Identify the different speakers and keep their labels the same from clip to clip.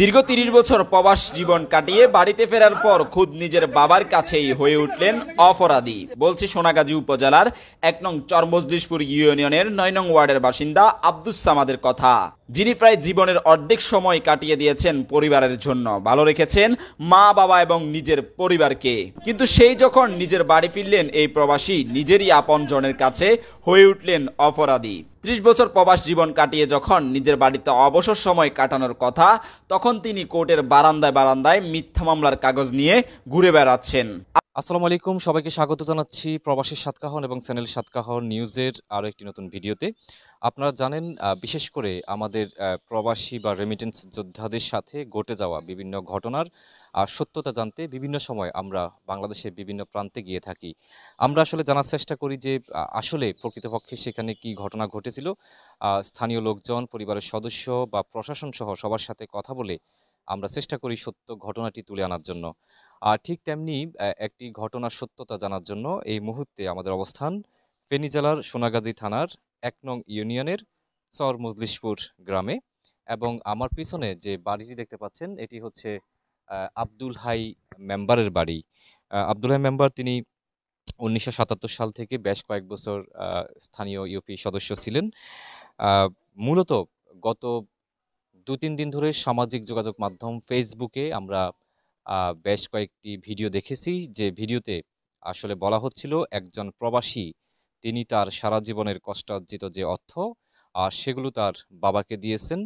Speaker 1: দীর্ঘ তিরিশ বছর প্রবাস জীবন কাটিয়ে বাড়িতে ফেরার পর খুদ নিজের বাবার কাছেই হয়ে উঠলেন অপরাধী বলছে সোনাগাজী উপজেলার এক নং চরমজলিশপুর ইউনিয়নের নয় নং ওয়ার্ডের বাসিন্দা আব্দুস সামাদের কথা যিনি প্রায় জীবনের অর্ধেক সময় কাটিয়ে দিয়েছেন পরিবারের জন্য ভালো রেখেছেন মা বাবা এবং নিজের পরিবারকে কিন্তু সেই যখন নিজের বাড়ি ফিরলেন এই প্রবাসী নিজেরই আপন জনের কাছে হয়ে উঠলেন অপরাধী ত্রিশ বছর প্রবাস জীবন কাটিয়ে যখন নিজের বাড়িতে অবসর সময় কাটানোর কথা তখন তিনি কোর্টের বারান্দায় বারান্দায় মিথ্যা মামলার কাগজ নিয়ে ঘুরে বেড়াচ্ছেন আসসালামু আলাইকুম সবাইকে স্বাগত জানাচ্ছি প্রবাসী সাতকাহন এবং চ্যানেল সাতকাহন নিউজের আরও একটি নতুন ভিডিওতে আপনারা জানেন বিশেষ করে আমাদের প্রবাসী বা রেমিটেন্স যোদ্ধাদের সাথে ঘটে যাওয়া বিভিন্ন ঘটনার সত্যতা জানতে বিভিন্ন সময় আমরা বাংলাদেশের বিভিন্ন প্রান্তে গিয়ে থাকি আমরা আসলে জানার চেষ্টা করি যে আসলে প্রকৃতপক্ষে সেখানে কি ঘটনা ঘটেছিল স্থানীয় লোকজন পরিবারের সদস্য বা প্রশাসন সহ সবার সাথে কথা বলে আমরা চেষ্টা করি সত্য ঘটনাটি তুলে আনার জন্য আর ঠিক তেমনি একটি ঘটনার সত্যতা জানার জন্য এই মুহূর্তে আমাদের অবস্থান ফেনী জেলার সোনাগাজী থানার এক নং ইউনিয়নের চর মজলিশপুর গ্রামে এবং আমার পিছনে যে বাড়িটি দেখতে পাচ্ছেন এটি হচ্ছে আব্দুল হাই মেম্বারের বাড়ি আব্দুল হাই মেম্বার তিনি উনিশশো সাল থেকে বেশ কয়েক বছর স্থানীয় ইউপি সদস্য ছিলেন মূলত গত দু তিন দিন ধরে সামাজিক যোগাযোগ মাধ্যম ফেসবুকে আমরা বেশ কয়েকটি ভিডিও দেখেছি যে ভিডিওতে আসলে বলা হচ্ছিল একজন প্রবাসী তিনি তার সারা জীবনের কষ্টার্জিত যে অর্থ আর সেগুলো তার বাবাকে দিয়েছেন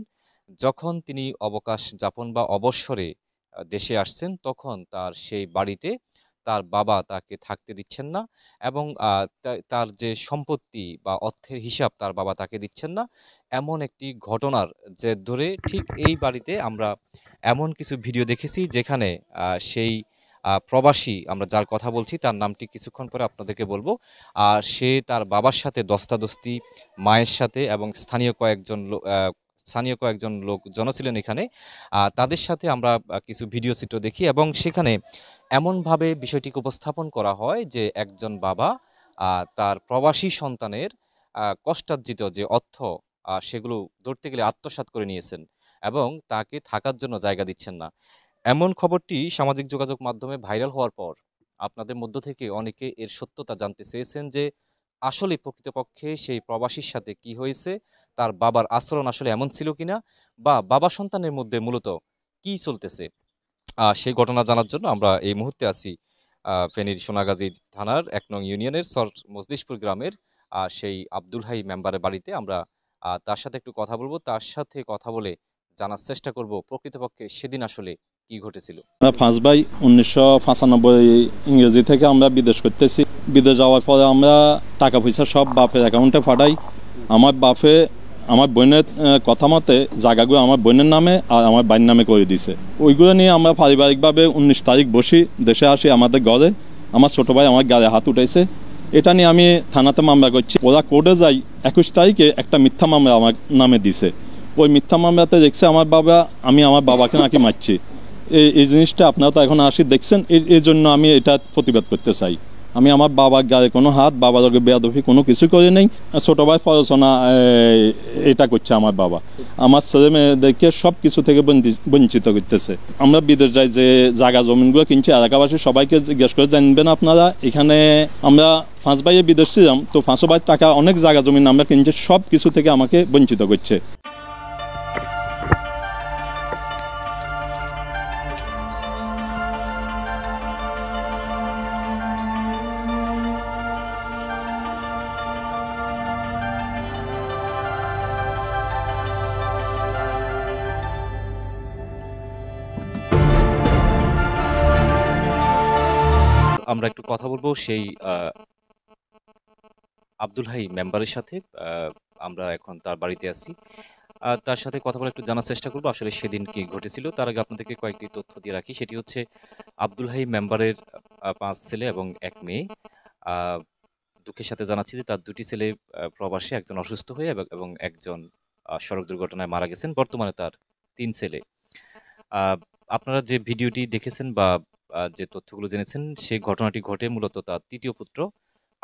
Speaker 1: যখন তিনি অবকাশ যাপন বা অবসরে দেশে আসছেন তখন তার সেই বাড়িতে তার বাবা তাকে থাকতে দিচ্ছেন না এবং তার যে সম্পত্তি বা অর্থের হিসাব তার বাবা তাকে দিচ্ছেন না এমন একটি ঘটনার যে ধরে ঠিক এই বাড়িতে আমরা এমন কিছু ভিডিও দেখেছি যেখানে সেই প্রবাসী আমরা যার কথা বলছি তার নামটি কিছুক্ষণ পরে আপনাদেরকে বলবো আর সে তার বাবার সাথে দস্তাদস্তি মায়ের সাথে এবং স্থানীয় কয়েকজন স্থানীয় কয়েকজন লোক জন ছিলেন এখানে তাদের সাথে আমরা কিছু ভিডিও চিত্র দেখি এবং সেখানে এমনভাবে বিষয়টিকে উপস্থাপন করা হয় যে একজন বাবা তার প্রবাসী সন্তানের কষ্টার্জিত যে অর্থ সেগুলো ধরতে গেলে আত্মসাত করে নিয়েছেন এবং তাকে থাকার জন্য জায়গা দিচ্ছেন না এমন খবরটি সামাজিক যোগাযোগ মাধ্যমে ভাইরাল হওয়ার পর আপনাদের মধ্য থেকে অনেকে এর সত্যতা জানতে চেয়েছেন যে আসলে প্রকৃতপক্ষে সেই প্রবাসীর সাথে কি হয়েছে তার বাবার আচরণ আসলে এমন ছিল কিনা বা বাবা সন্তানের মধ্যে মূলত কি চলতেছে সেই ঘটনা জানার জন্য আমরা এই মুহূর্তে আছি ফেনীর সোনাগাজী থানার এক নং ইউনিয়নের সর মজলিশপুর গ্রামের সেই আব্দুল হাই মেম্বারের বাড়িতে আমরা তার সাথে একটু কথা বলবো তার সাথে কথা বলে জানার চেষ্টা করব প্রকৃতপক্ষে সেদিন আসলে কি ঘটেছিল
Speaker 2: ফাঁস ভাই উনিশশো ইংরেজি থেকে আমরা বিদেশ করতেছি বিদেশ যাওয়ার পরে আমরা টাকা পয়সা সব বাপের অ্যাকাউন্টে পাঠাই আমার বাপে আমার বোনের কথা মতে জায়গাগুলো আমার বোনের নামে আর আমার বাইন নামে করে দিছে ওইগুলো নিয়ে আমরা পারিবারিকভাবে উনিশ তারিখ বসি দেশে আসি আমাদের গড়ে আমার ছোটো ভাই আমার গায়ে হাত উঠেছে এটা নিয়ে আমি থানাতে মামলা করছি ওরা কোর্টে যাই একুশ তারিখে একটা মিথ্যা মামলা আমার নামে দিছে ওই মিথ্যা মামলাতে দেখছে আমার বাবা আমি আমার বাবাকে নাকি মারছি এই জিনিসটা আপনারা তো এখন আসি দেখছেন এই জন্য আমি এটা প্রতিবাদ করতে চাই আমি আমার বাবার গায়ে কোনো হাত বাবার ওকে বেয়াদফি কোনো কিছু করে নেই ছোটো ভাই পড়াশোনা এটা করছে আমার বাবা আমার ছেলে মেয়েদেরকে সব কিছু থেকে বঞ্চিত করতেছে আমরা বিদেশ যাই যে জায়গা জমিনগুলো কিনছি এলাকাবাসী সবাইকে জিজ্ঞেস করে জানবেন আপনারা এখানে আমরা ফাঁস ভাইয়ে বিদেশ ছিলাম তো ফাঁসো ভাই টাকা অনেক জায়গা জমিন আমরা কিনছি সব কিছু থেকে আমাকে বঞ্চিত করছে
Speaker 1: সেই আব্দুল হাই মেম্বারের সাথে আমরা এখন তার বাড়িতে আছি তার সাথে কথা বলে একটু জানার চেষ্টা করবো আসলে সেদিন কি ঘটেছিল তার আগে আপনাদেরকে কয়েকটি তথ্য দিয়ে রাখি সেটি হচ্ছে আব্দুল হাই মেম্বারের পাঁচ ছেলে এবং এক মেয়ে দুঃখের সাথে জানাচ্ছি যে তার দুটি ছেলে প্রবাসে একজন অসুস্থ হয়ে এবং একজন সড়ক দুর্ঘটনায় মারা গেছেন বর্তমানে তার তিন ছেলে আপনারা যে ভিডিওটি দেখেছেন বা যে তথ্যগুলো জেনেছেন সেই ঘটনাটি ঘটে মূলত তার তৃতীয় পুত্র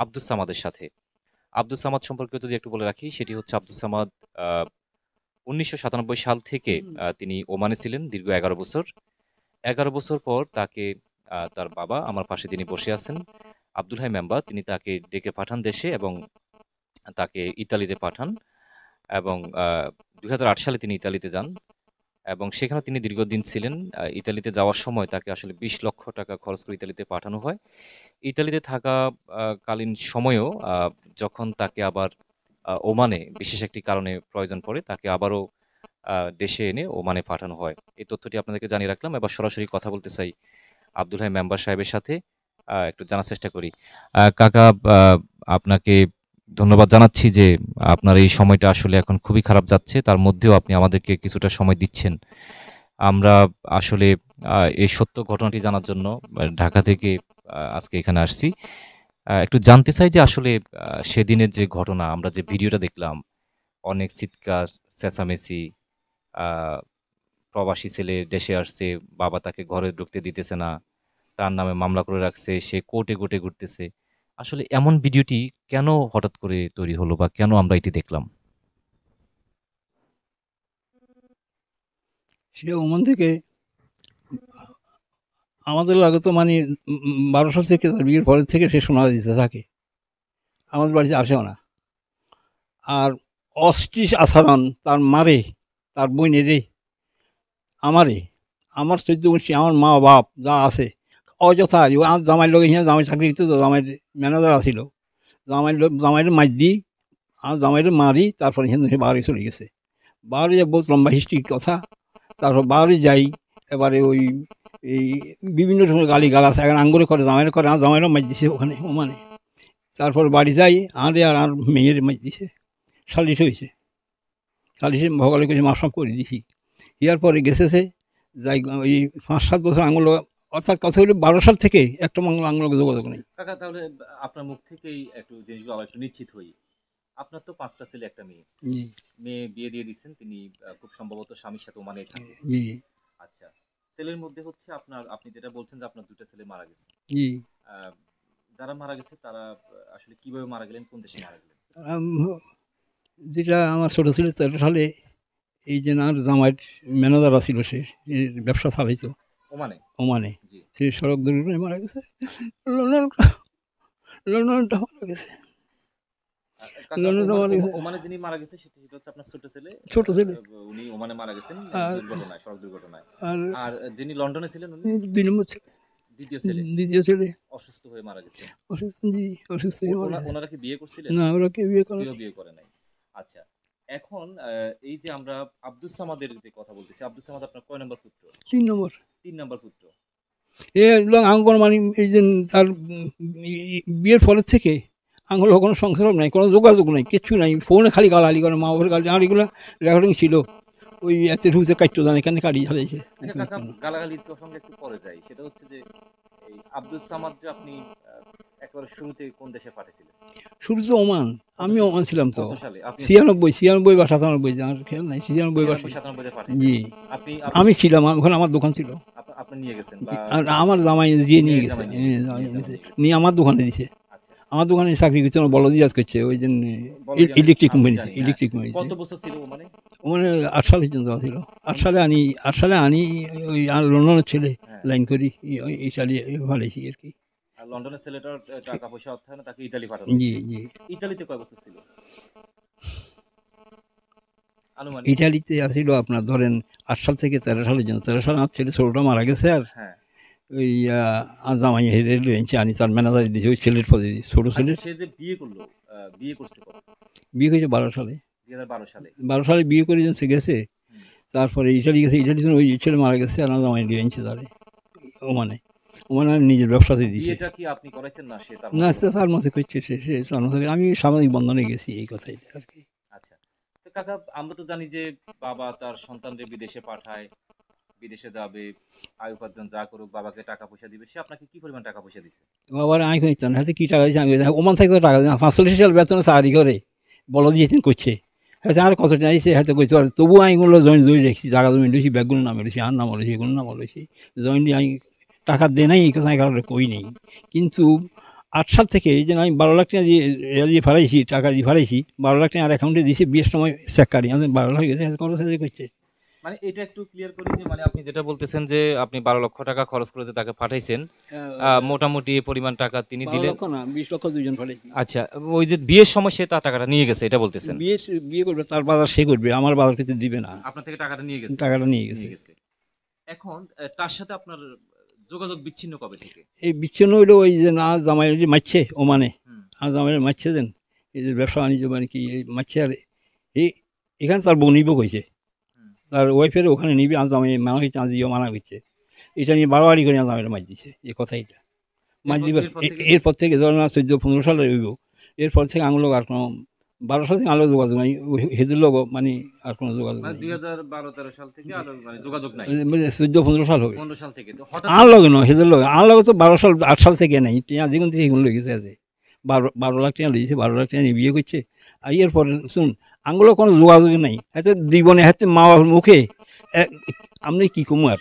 Speaker 1: আব্দুল সামাদের সাথে আব্দুল সামাদ সম্পর্কে যদি একটু বলে রাখি সেটি হচ্ছে আব্দুল সামাদ উনিশশো সাল থেকে তিনি ওমানে ছিলেন দীর্ঘ এগারো বছর এগারো বছর পর তাকে তার বাবা আমার পাশে তিনি বসে আছেন আব্দুল হাই মেম্বার তিনি তাকে ডেকে পাঠান দেশে এবং তাকে ইতালিতে পাঠান এবং দুই সালে তিনি ইতালিতে যান এবং সেখানে তিনি দীর্ঘদিন ছিলেন ইতালিতে যাওয়ার সময় তাকে আসলে বিশ লক্ষ টাকা খরচ করে ইতালিতে পাঠানো হয় ইতালিতে থাকা কালীন সময়েও যখন তাকে আবার ওমানে বিশেষ একটি কারণে প্রয়োজন পড়ে তাকে আবারও দেশে এনে ওমানে পাঠানো হয় এই তথ্যটি আপনাদেরকে জানিয়ে রাখলাম এবার সরাসরি কথা বলতে চাই আব্দুল হাই মেম্বার সাহেবের সাথে একটু জানার চেষ্টা করি কাকা আপনাকে ধন্যবাদ জানাচ্ছি যে আপনার এই সময়টা আসলে এখন খুবই খারাপ যাচ্ছে তার মধ্যেও আপনি আমাদেরকে কিছুটা সময় দিচ্ছেন আমরা আসলে এই সত্য ঘটনাটি জানার জন্য ঢাকা থেকে আজকে এখানে আসছি একটু জানতে চাই যে আসলে সেদিনের যে ঘটনা আমরা যে ভিডিওটা দেখলাম অনেক চিৎকার চেঁচামেচি প্রবাসী ছেলে দেশে আসছে বাবা তাকে ঘরে ঢুকতে দিতেছে না তার নামে মামলা করে রাখছে সে কোর্টে কোর্টে ঘুরতেছে আসলে এমন ভিডিওটি কেন হঠাৎ করে তৈরি হলো বা কেন আমরা এটি দেখলাম?
Speaker 3: সে ওমান থেকে আমাদের লাগত মানে বারোশো থেকে তার বিয়ের পরের থেকে সে শোনা দিতে থাকে আমাদের বাড়িতে আসেও না আর অস্টিস আচরণ তার মারে তার বই বোনেরে আমারে আমার চৈদ্য আমার মা বাপ যা আছে অযথা আর জামাইয়ের লোক এখানে জামাই চাকরি তো জামাই ম্যানেজার আসিল জামাই লোক জামাইয়ের মাছ দিই আর জামাইয়ের মারি তারপর এখানে বাড়ি চলে গেছে বাড়ি বহুত লম্বা হিস্ট্রির কথা তারপর বাড়ি যাই এবারে ওই এই বিভিন্ন ধরনের গালি গালাস এখন আঙ্গুরে করে জামাইয়ের করে আর জামাইয়েরও মাছ দিছে ওখানে ওমানে তারপর বাড়ি যাই আরে আর আর মেয়ের মাছ দিছে সালিশ হয়েছে সালিশে ভগালে কিছু মাফ করে দিছি ইয়ার পরে গেছে যাই ওই পাঁচ সাত বছর আঙুল অর্থাৎ কথা হলো বারো সাল থেকে একটা বাংলা বাংলা যোগাযোগ নেই
Speaker 1: কাকা তাহলে আপনার মুখ থেকেই একটু জিনিসগুলো আবার একটু নিশ্চিত হই আপনার তো পাঁচটা ছেলে একটা মেয়ে মেয়ে বিয়ে দিয়ে দিচ্ছেন তিনি খুব সম্ভবত স্বামীর সাথে মানে আচ্ছা ছেলের মধ্যে হচ্ছে আপনার আপনি যেটা বলছেন যে আপনার দুটো ছেলে মারা গেছে যারা মারা গেছে তারা আসলে কিভাবে মারা গেলেন কোন দেশে মারা গেলেন
Speaker 3: যেটা আমার ছোট ছেলে তেরো সালে এই যে না জামাইয়ের ম্যানেজার ছিল সে ব্যবসা চালাইতো ওমানে সে সড়ক দুর্ঘটনায় মারা গেছে লন্ডন লন্ডনটা
Speaker 1: মারা গেছে যিনি লন্ডনে ছিলেন
Speaker 3: দ্বিতীয় ছেলে
Speaker 1: অসুস্থ হয়ে মারা গেছে
Speaker 3: ওনারা বিয়ে করছিলেন ওরা কি বিয়ে করে বিয়ে
Speaker 1: করে নাই আচ্ছা এখন এই যে আমরা আব্দুল সামাদের যে কথা বলতেছি আব্দুল সামাদ আপনার কয় নম্বর পুত্র তিন নম্বর তিন নম্বর পুত্র
Speaker 3: এবং আঙ্গন মানে এই যে তার বিয়ের পরের থেকে আঙ্গল কোনো সংসার নাই কোনো যোগাযোগ নাই কিছু নাই ফোনে খালি গালালি করে মা বাবার গালি আর এগুলো রেকর্ডিং ছিল ওই এতে রুজে কাটতো জানে কেন কাটি ঝালাইছে
Speaker 1: গালাগালির প্রসঙ্গে একটু পরে যাই সেটা হচ্ছে যে এই আব্দুল সামাদ যে আপনি একবারে কোন দেশে পাঠিয়েছিলেন
Speaker 3: শুরু তো ওমান আমি ওমান ছিলাম তো ছিয়ানব্বই ছিয়ানব্বই বা সাতানব্বই খেয়াল নাই ছিয়ানব্বই বা সাতানব্বই জি আমি ছিলাম ওখানে আমার দোকান ছিল
Speaker 1: আপনি নিয়ে গেছেন আমার জামাই নিয়ে গেছে নিয়ে
Speaker 3: আমার দোকানে দিছে আচ্ছা। আমার দোকানে চাকরি করছে আমার বলদি করছে ওই জন্য ইলেকট্রিক কোম্পানি ইলেকট্রিক কোম্পানি কত
Speaker 1: বছর ছিল মানে
Speaker 3: ওখানে আট সাল পর্যন্ত ছিল আট সালে আনি আট সালে আনি ওই লন্ডনের ছেলে হ্যাঁ। লাইন করি এই সালে ভালো আর কি
Speaker 1: লন্ডনের ছেলেটার টাকা পয়সা না তাকে ইতালি পাঠানো জি জি ইতালিতে কয় বছর ছিল ইতালিতে আসিল
Speaker 3: আপনার ধরেন আট সাল থেকে তেরো সালের জন্য তেরো সাল আমার ছেলে ছোটোটা মারা গেছে আর হ্যাঁ। ওই জামাই হেরে এনেছি আনি তার ম্যানেজার দিয়েছে ওই ছেলের পদে ষোলো আচ্ছা, ছেলে
Speaker 1: সে যে বিয়ে করলো বিয়ে করছে
Speaker 3: বিয়ে হয়েছে বারো সালে বারো সালে বারো সালে বিয়ে করে যেন গেছে তারপরে ইটালি গেছে ইটালি ওই ছেলে মারা গেছে আর জামাই দিয়ে এনেছে তারে ও মানে ওনার জয়েন্ট নিজের ব্যবসাতে
Speaker 1: এটা কি আপনি না সে না
Speaker 3: সে করছে সে আমি বন্ধনে গেছি এই কথাই
Speaker 1: আচ্ছা কাকা আমরা তো জানি যে বাবা তার বিদেশে পাঠায় বিদেশে যাবে উপার্জন যা করুক বাবাকে টাকা পয়সা দিবে সে আপনাকে পরিমাণ টাকা পয়সা
Speaker 3: দিচ্ছে কি টাকা টাকা করে বলো দিয়েছেন করছে তবুও রেখেছি জায়গা জমি রয়েছি ব্যাগগুলো নামে আর নাম রয়েছি এগুলো নাম বলেছি জয়েন টাকা দেয় নাই এই কারোর কই নেই কিন্তু আট সাল থেকে যে আমি বারো লাখ টাকা দিয়ে দিয়ে ফারাইছি টাকা দিয়ে ফারাইছি বারো লাখ টাকা আর অ্যাকাউন্টে দিয়েছি বিয়ের সময় স্যাকারি আমাদের বারো লাখ গেছে
Speaker 1: কর্মচারী করছে মানে এটা একটু ক্লিয়ার করি যে মানে আপনি যেটা বলতেছেন যে আপনি বারো লক্ষ টাকা খরচ করে যে তাকে পাঠাইছেন হ্যাঁ। মোটামুটি পরিমাণ টাকা তিনি দিলেন
Speaker 3: না বিশ লক্ষ দুজন
Speaker 1: আচ্ছা ওই যে বিয়ের সময় সে তার টাকাটা নিয়ে গেছে এটা বলতেছেন বিয়ে বিয়ে করবে তার বাজার সে করবে আমার বাজার কিন্তু দিবে না আপনার থেকে টাকাটা নিয়ে গেছে টাকাটা নিয়ে গেছে এখন তার সাথে আপনার যোগাযোগ বিচ্ছিন্ন কবে থেকে
Speaker 3: এই বিচ্ছিন্ন হইলো ওই যে না জামাই যে মারছে মানে আর জামাই মারছে দেন এই যে ব্যবসা বাণিজ্য মানে কি এই মারছে আর এই এখানে তার বউ নিব কইছে তার ওয়াইফের ওখানে নিবি আজ জামাই মানা হয়েছে আজ মানা হয়েছে এটা নিয়ে বাড়াবাড়ি করে আজ মাছ দিছে এই কথা এটা মাছ দিবে এরপর থেকে ধরো না চোদ্দো পনেরো সালে হইব এরপর থেকে আঙুলো আর কোনো বারো সাল থেকে আলো যোগাযোগ নাই হেদুর লোক মানে আর কোনো যোগাযোগ মানে
Speaker 1: দুই হাজার সাল থেকে মানে যোগাযোগ পনেরো সাল হবে পনেরো সাল থেকে আর
Speaker 3: লগে নয় হেদুর লোক আর লগে তো বারো সাল আট সাল থেকে নেই টিয়া যেগুন থেকে সেগুলো লেগেছে আছে বারো বারো লাখ টাকা লেগেছে বারো লাখ টিয়া নিয়ে বিয়ে করছে আর এর পরে শুন আঙ্গুলো কোনো যোগাযোগ নাই হয়তো জীবনে হয়তো মা বাবার মুখে আপনি কী আর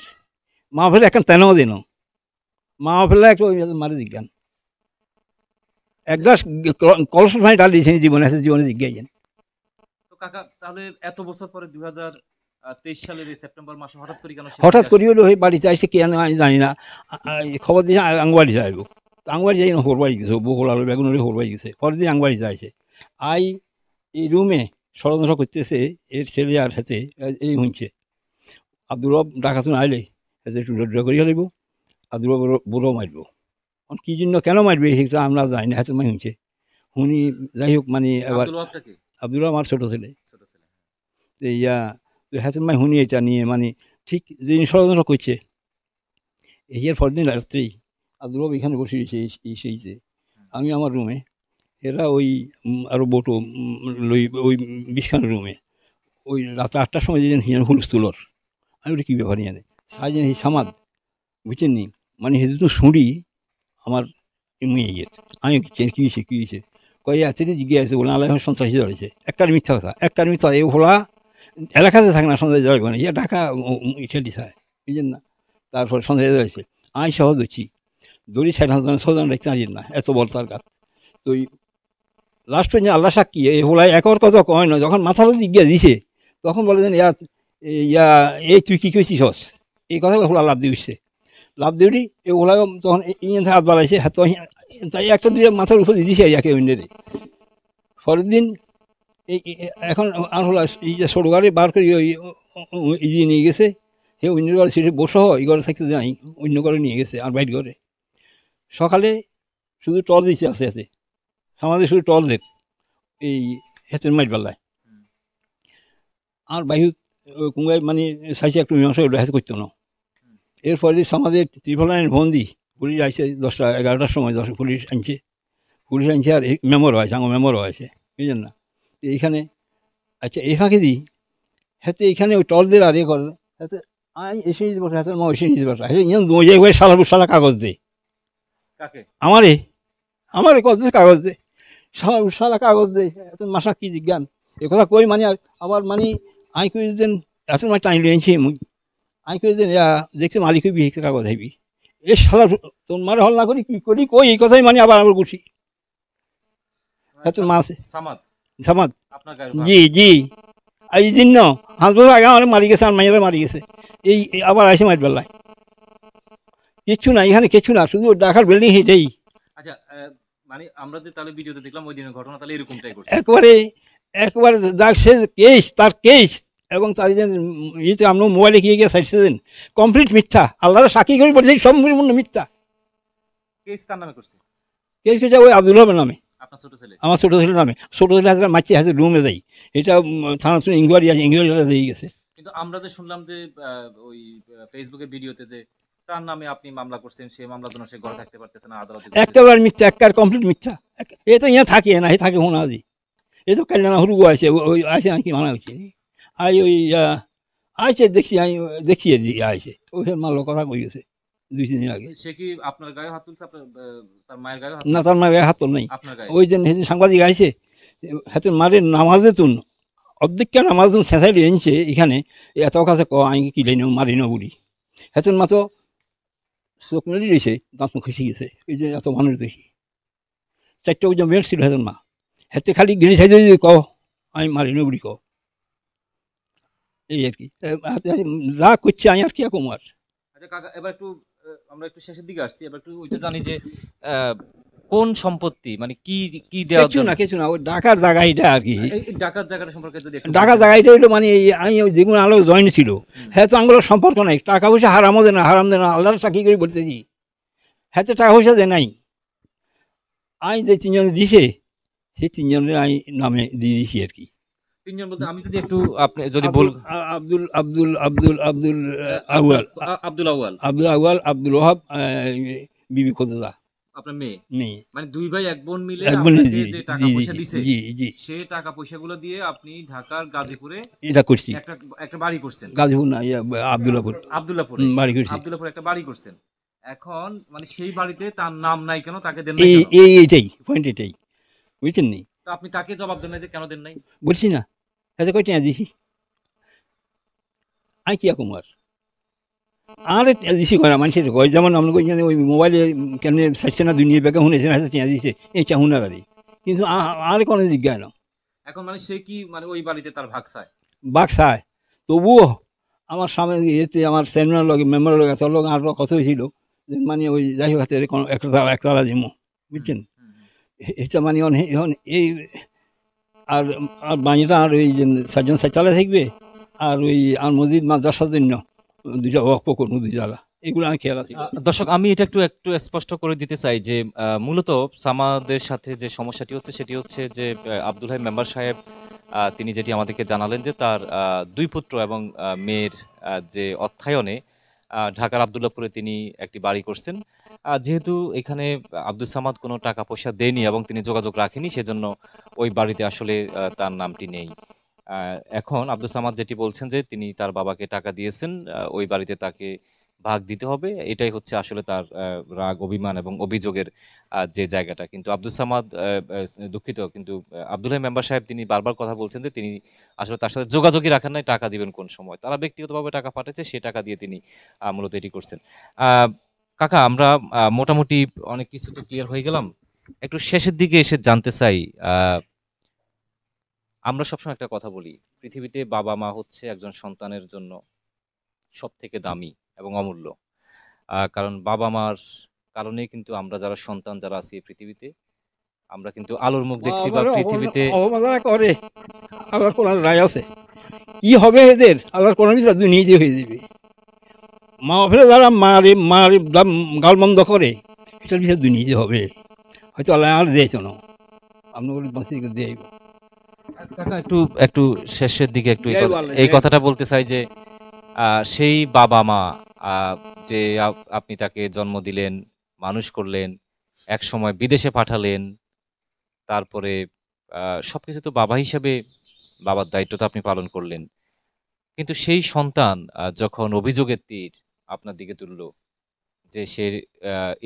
Speaker 3: মা বাবার এখন তেন দেন মা বাবার একটা মারে দিজ্ঞান এক গ্লাস কলস পানি ডাল দিয়েছেন জীবনে আছে জীবনে জিজ্ঞাসেন
Speaker 1: তো কাকা তাহলে এত বছর পরে দুই হাজার তেইশ সালের সেপ্টেম্বর মাসে হঠাৎ করে হঠাৎ করে হলো বাড়িতে
Speaker 3: আসছে কেন আমি জানি না খবর দিয়ে আঙ্গবাড়ি যাইব আঙ্গবাড়ি যাই না বাড়ি গেছে বহুল আলো বেগুন বাড়ি গেছে পরে দিন আঙ্গবাড়ি যাইছে আই এই রুমে ষড়যন্ত্র করতেছে এর ছেলে আর হাতে এই আর আব্দুল ডাকাতুন আইলে হাতে একটু ড্র করিয়া লাগবো আব্দুল বুড়ো মারবো কী জন্য কেন মারবে সে তো আমরা জানি না হয়তো হুঁচে উনি যাই হোক মানে এবার আব্দুল আমার ছোটো ছেলে হ্যাঁ। ইয়া হ্যাঁ মাই হুনি এটা নিয়ে মানে ঠিক যিনি ষড়যন্ত্র করছে এর পরদিন রাত্রি আব্দুল এখানে বসে সেইছে হ্যাঁ। আমি আমার রুমে এরা ওই আরও বটো লই ওই বিছখান রুমে ওই রাত আটটার সময় যেদিন হিয়ান হুলুস তুলর আমি ওটা কী ব্যাপার নিয়ে সাজেন সামাদ বুঝছেন নি মানে সেদিন তো শুঁড়ি আমার মেয়ের আমি কী হয়েছে কী হয়েছে কয়ে আচ্ছা, আছে যে জিজ্ঞে আছে বলে আল্লাহ সন্ত্রাসী ধরেছে একটা মিথ্যা কথা একটা মিথ্যা এই ভোলা এলাকাতে থাকে না সন্ত্রাসী ধরে না ইয়া ঢাকা ইটা দিশায় বুঝলেন না তারপর সন্ত্রাসী ধরেছে আমি সহ দিচ্ছি দড়ি সাইড হাজার সজন রেখে দাঁড়িয়ে না এত বল তার কাজ তো লাস্ট পর্যন্ত আল্লাহ সাক্ষী এই এক একর কথা কয় না যখন মাথাটা জিজ্ঞা দিছে তখন বলে যেন ইয়া ইয়া এই তুই কী করেছিস হস এই কথা ভোলা লাভ দিয়ে উঠছে লাভ দিউটি এ ওলা তখন ইঞ্জিন হাত বাড়াইছে হাত তাই একটা দুই মাথার উপর দিয়েছি একে উইন্ডেতে পরের দিন এই এখন আর হলো এই যে সরু গাড়ি বার করে ওই ইয়ে নিয়ে গেছে সে অন্য গাড়ি সেটি বসে হয় এই ঘরে থাকতে যাই অন্য ঘরে নিয়ে গেছে আর বাইট ঘরে সকালে শুধু টল দিয়েছে আস্তে আস্তে আমাদের শুধু টল দেখ এই হেতের মাইট বেলায় আর বাহির কুমায় মানে সাইসে একটু মীমাংসা ওটা হাতে করতো না এরপরে আমাদের ত্রিফলানের বন্দি পুলিশ আছে দশটা এগারোটার সময় দশ পুলিশ আনছে পুলিশ আনছে আর মেমোরও আছে আমার মেম্বরও আছে বুঝলেন না এইখানে আচ্ছা এই ফাঁকে দিই হ্যাঁ এইখানে ওই টলদের আর এ করে হ্যাঁ আমি এসে নিতে পারছি হাতের মা এসে নিতে পারছি হ্যাঁ মজাই করে সালা সালা কাগজ দে কাকে আমারে আমারে কত কাগজ দে সালা সালা কাগজ দে এত মাসা কী জ্ঞান এ কথা কই মানে আবার মানে আমি কই দেন এত মানে টাইম নিয়েছি আমি কই মালিক দেখছি মালিকই বিহি কাগজ হইবি এ শালা তোমার হল না করি কি করি কই এই কথাই মানে আবার আমার গুছি সামাদ জি জি এই দিন হাঁস বছর আগে আমার মারি গেছে আমার মাইয়ারা মারি গেছে এই আবার আসে মাইট বেলায় কিচ্ছু না এখানে কিচ্ছু না শুধু ডাকার বিল্ডিং হেঁটে
Speaker 1: আচ্ছা মানে আমরা যে তাহলে ভিডিওতে দেখলাম ওই দিনের ঘটনা তাহলে এরকমটাই একবারে
Speaker 3: একবারে যাক সে কেস তার কেস এবং তার ইয়েতে আপনার মোবাইলে গিয়ে গিয়ে সাইটসে দিন কমপ্লিট মিথ্যা আল্লাহরা সাক্ষী করে বলছে সম্পূর্ণ মিথ্যা
Speaker 1: কেস কার নামে করছে
Speaker 3: কেস কেছে ওই আব্দুল রহমান নামে আমার ছোটো ছেলের নামে ছোটো ছেলে হাজার মাছি হাজার রুমে যাই এটা থানা শুনে ইনকোয়ারি আছে ইনকোয়ারি দিয়ে গেছে
Speaker 1: কিন্তু আমরা যে শুনলাম যে ওই ফেসবুকের ভিডিওতে যে তার নামে আপনি মামলা করছেন সেই মামলার জন্য সে ঘরে থাকতে পারতেছে না আদালতে
Speaker 3: একেবারে মিথ্যা একবার কমপ্লিট মিথ্যা এ তো ইয়া থাকে না এ থাকে হোনা এ তো কাল্যাণ হুরুগু আছে ওই আছে নাকি মানা হয়েছে আই ওই আইছে দেখি আমি দেখিয়ে দিই আইছে ওই মালো কথা কই গেছে দুই তিন দিন আগে
Speaker 1: সে কি আপনার গায়ে হাত তার মায়ের গায়ে না তার মায়ের গায়ে হাত তুল নাই ওই দিন
Speaker 3: সেদিন সাংবাদিক আইছে হাতের মারে নামাজে তুন অর্ধেকটা নামাজ তুন শেষাইলে এনেছে এখানে এত কাছে ক আমি কি লেন মারি না বলি হাতের মাত্র চোখ মেলি রয়েছে দাঁত মুখ গেছে এই যে এত মানুষ দেখি চারটা ওই যে মেয়ের ছিল হাতের মা হেতে খালি গিরি সাইজে যদি ক আমি মারি না বলি কও এই আর কি যা করছে আমি আর কি এরকম আর
Speaker 1: আচ্ছা কাকা এবার একটু আমরা একটু শেষের দিকে আসছি এবার একটু ওইটা জানি যে কোন সম্পত্তি মানে কি কি দেওয়া কিছু না কিছু না ওই ডাকার জায়গা আর কি ডাকার জায়গাটা সম্পর্কে যদি ঢাকার জায়গা এটা
Speaker 3: হলো মানে আমি ওই যেগুলো আলো জয়েন ছিল হ্যাঁ তো আঙ্গুলোর সম্পর্ক নাই টাকা পয়সা হারামও দেয় না হারাম দেয় না আল্লাহর সাক্ষী করে বলতেছি হ্যাঁ তো টাকা পয়সা দেয় নাই আমি যে তিনজনে দিছে সেই তিনজনের আমি নামে দিয়ে দিয়েছি আর কি তিনজন বলতে আমি যদি একটু আপনি যদি বল আব্দুল আব্দুল আব্দুল আব্দুল আউয়াল আব্দুল আউয়াল আব্দুল আউয়াল আব্দুল ওহাব বিবি খোদা
Speaker 1: আপনার মেয়ে মেয়ে মানে দুই ভাই এক বোন মিলে আপনাকে যে টাকা পয়সা দিছে জি জি সে টাকা পয়সাগুলো দিয়ে আপনি ঢাকার গাজীপুরে এটা করছি একটা একটা বাড়ি করছেন গাজীপুর না আব্দুল্লাহপুর আব্দুল্লাহপুর বাড়ি করছি আব্দুল্লাহপুর একটা বাড়ি করছেন এখন মানে সেই বাড়িতে তার নাম নাই কেন তাকে দেন এই এইটাই পয়েন্ট
Speaker 3: এটাই বুঝছেন নি
Speaker 1: আপনি তাকে জবাব দেন না যে কেন দেন নাই
Speaker 3: বলছি না এতে কই টিয়া দিছি আই কিয়া কুমার আর দিছি করা মানুষের কয় যেমন আমরা কই ওই মোবাইলে কেমনি সাইছে না দুনিয়া বেগে শুনেছে না টিয়া দিছে এ চাহুন না গাড়ি কিন্তু আর কোনো জিজ্ঞাসা না
Speaker 1: এখন মানে সে কি মানে ওই বাড়িতে তার ভাগ চায়
Speaker 3: ভাগ চায় তবুও আমার সামনে এতে আমার সেমিনার লগে মেম্বার লগে তার লগে আরও কথা হয়েছিল মানে ওই যাই হোক হাতে একতলা একতলা দিমো বুঝছেন এটা মানে এই আর আর বাঙিটা আর ওই সাজন সাইতালে থাকবে আর ওই আর মসজিদ মাদ্রাসার জন্য দুইটা ওয়াক্প করবো দুইজালা
Speaker 1: এগুলো আমি খেয়াল আছে দর্শক আমি এটা একটু একটু স্পষ্ট করে দিতে চাই যে মূলত সামাদের সাথে যে সমস্যাটি হচ্ছে সেটি হচ্ছে যে আব্দুল হাই মেম্বার সাহেব তিনি যেটি আমাদেরকে জানালেন যে তার দুই পুত্র এবং মেয়ের যে অর্থায়নে ঢাকার আবদুল্লাপুরে তিনি একটি বাড়ি করছেন যেহেতু এখানে আব্দুল সামাদ কোনো টাকা পয়সা দেয়নি এবং তিনি যোগাযোগ রাখেনি সেজন্য ওই বাড়িতে আসলে তার নামটি নেই এখন আব্দুল সামাদ যেটি বলছেন যে তিনি তার বাবাকে টাকা দিয়েছেন ওই বাড়িতে তাকে ভাগ দিতে হবে এটাই হচ্ছে আসলে তার রাগ অভিমান এবং অভিযোগের যে জায়গাটা কিন্তু আব্দুল সামাদ দুঃখিত কিন্তু আব্দুল্লাহ মেম্বার সাহেব তিনি বারবার কথা বলছেন যে তিনি আসলে তার সাথে যোগাযোগই রাখেন নাই টাকা দিবেন কোন সময় তারা ব্যক্তিগতভাবে টাকা পাঠাচ্ছে সে টাকা দিয়ে তিনি মূলত এটি করছেন কাকা আমরা মোটামুটি অনেক কিছু তো ক্লিয়ার হয়ে গেলাম একটু শেষের দিকে এসে জানতে চাই আমরা সবসময় একটা কথা বলি পৃথিবীতে বাবা মা হচ্ছে একজন সন্তানের জন্য সব থেকে দামি এবং অমূল্য কারণ বাবা মার কারণে কিন্তু আমরা যারা সন্তান যারা আছি পৃথিবীতে আমরা কিন্তু আলোর মুখ দেখছি বা পৃথিবীতে অবমাননা
Speaker 3: করে আল্লাহর কোরআন রায় আছে কি হবে এদের আল্লাহর কোরআনই তাদের নিজে হয়ে যাবে মা বাপেরা যারা মারে মারে গাল বন্ধ করে সেটার বিষয়ে নিজে হবে হয়তো আল্লাহ আর দেয় না আমরা বলি বাঁচিয়ে দেয়
Speaker 1: একটু একটু শেষের দিকে একটু এই কথাটা বলতে চাই যে সেই বাবা মা যে আপনি তাকে জন্ম দিলেন মানুষ করলেন এক সময় বিদেশে পাঠালেন তারপরে সব কিছু তো বাবা হিসাবে বাবার দায়িত্ব তো আপনি পালন করলেন কিন্তু সেই সন্তান যখন অভিযোগের তীর আপনার দিকে তুলল যে সে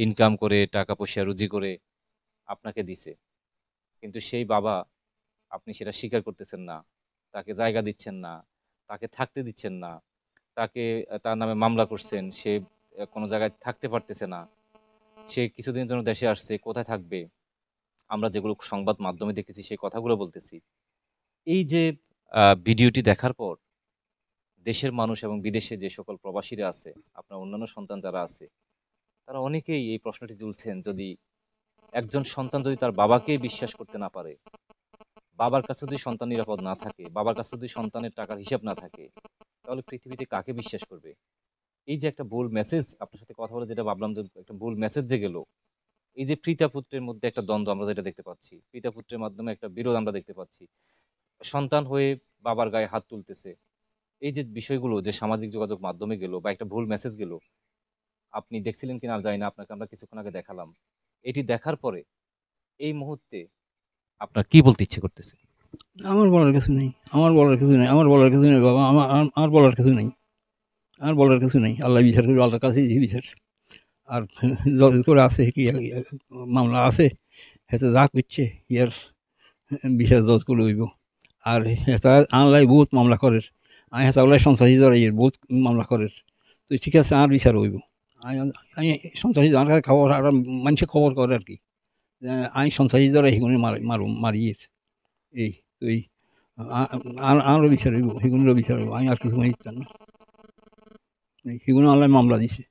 Speaker 1: ইনকাম করে টাকা পয়সা রুজি করে আপনাকে দিছে কিন্তু সেই বাবা আপনি সেটা স্বীকার করতেছেন না তাকে জায়গা দিচ্ছেন না তাকে থাকতে দিচ্ছেন না তাকে তার নামে মামলা করছেন সে কোনো জায়গায় থাকতে পারতেছে না সে কিছুদিনের জন্য দেশে আসছে কোথায় থাকবে আমরা যেগুলো সংবাদ মাধ্যমে দেখেছি সেই কথাগুলো বলতেছি এই যে ভিডিওটি দেখার পর দেশের মানুষ এবং বিদেশে যে সকল প্রবাসীরা আছে আপনার অন্যান্য সন্তান যারা আছে তারা অনেকেই এই প্রশ্নটি তুলছেন যদি একজন সন্তান যদি তার বাবাকে বিশ্বাস করতে না পারে বাবার কাছে যদি সন্তান নিরাপদ না থাকে বাবার কাছে যদি সন্তানের টাকার হিসাব না থাকে তাহলে পৃথিবীতে কাকে বিশ্বাস করবে এই যে একটা ভুল মেসেজ আপনার সাথে কথা বলে যেটা ভাবলাম যে একটা ভুল মেসেজ যে গেল এই যে পিতা পুত্রের মধ্যে একটা দ্বন্দ্ব আমরা যেটা দেখতে পাচ্ছি পিতা পুত্রের মাধ্যমে একটা বিরোধ আমরা দেখতে পাচ্ছি সন্তান হয়ে বাবার গায়ে হাত তুলতেছে এই যে বিষয়গুলো যে সামাজিক যোগাযোগ মাধ্যমে গেল বা একটা ভুল মেসেজ গেল আপনি দেখছিলেন কিনা জানি না আপনাকে আমরা কিছুক্ষণ আগে দেখালাম এটি দেখার পরে এই মুহূর্তে আপনার কি বলতে ইচ্ছে করতেছে আমার
Speaker 3: বলার কিছু নেই আমার বলার কিছু নেই আমার বলার কিছু নেই বাবা আমার আর বলার কিছু নেই আর বলার কিছু নেই আল্লাহ বিচার করবে আল্লাহর কাছেই যে বিচার আর যত করে আছে কি মামলা আছে হেতে যা করছে ইয়ার বিচার যত করে হইব আর হেতা আনলাই বহুত মামলা করে আমি বলাই সন্ত্রাসী দ্বারা ইয়ের বহুত মামলা করে তো ঠিক আছে আর বিচার হইব আমি সন্ত্রাসী আমার কাছে খবর আর মানুষে খবর করে আর কি আমি সন্ত্রাসী দ্বারা মারি মার মারিয়ে এই এই আরও হইব সেগুলো হইব আমি আর কিছু ইচ্ছা না সেগুলো আল্লাহ মামলা দিছে